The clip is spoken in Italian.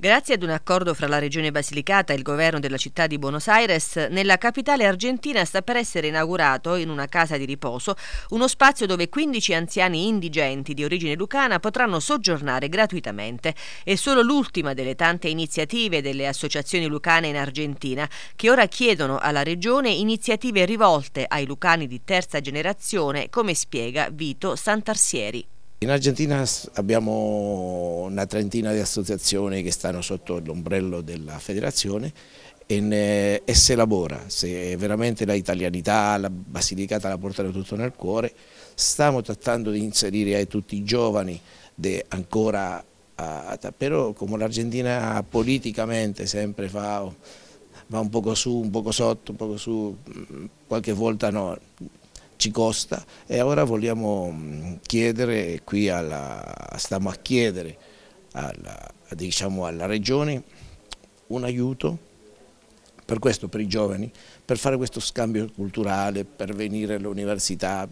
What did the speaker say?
Grazie ad un accordo fra la Regione Basilicata e il governo della città di Buenos Aires, nella capitale argentina sta per essere inaugurato, in una casa di riposo, uno spazio dove 15 anziani indigenti di origine lucana potranno soggiornare gratuitamente. È solo l'ultima delle tante iniziative delle associazioni lucane in Argentina, che ora chiedono alla Regione iniziative rivolte ai lucani di terza generazione, come spiega Vito Santarsieri. In Argentina abbiamo una trentina di associazioni che stanno sotto l'ombrello della federazione e, e se lavora, se veramente la italianità, la Basilicata la portano tutto nel cuore, stiamo trattando di inserire tutti i giovani ancora, però come l'Argentina politicamente sempre fa, va un poco su, un poco sotto, un poco su, mm, qualche volta no, ci costa e ora vogliamo mm, chiedere qui alla, stiamo a chiedere alla, diciamo alla regione un aiuto per questo, per i giovani, per fare questo scambio culturale, per venire all'università,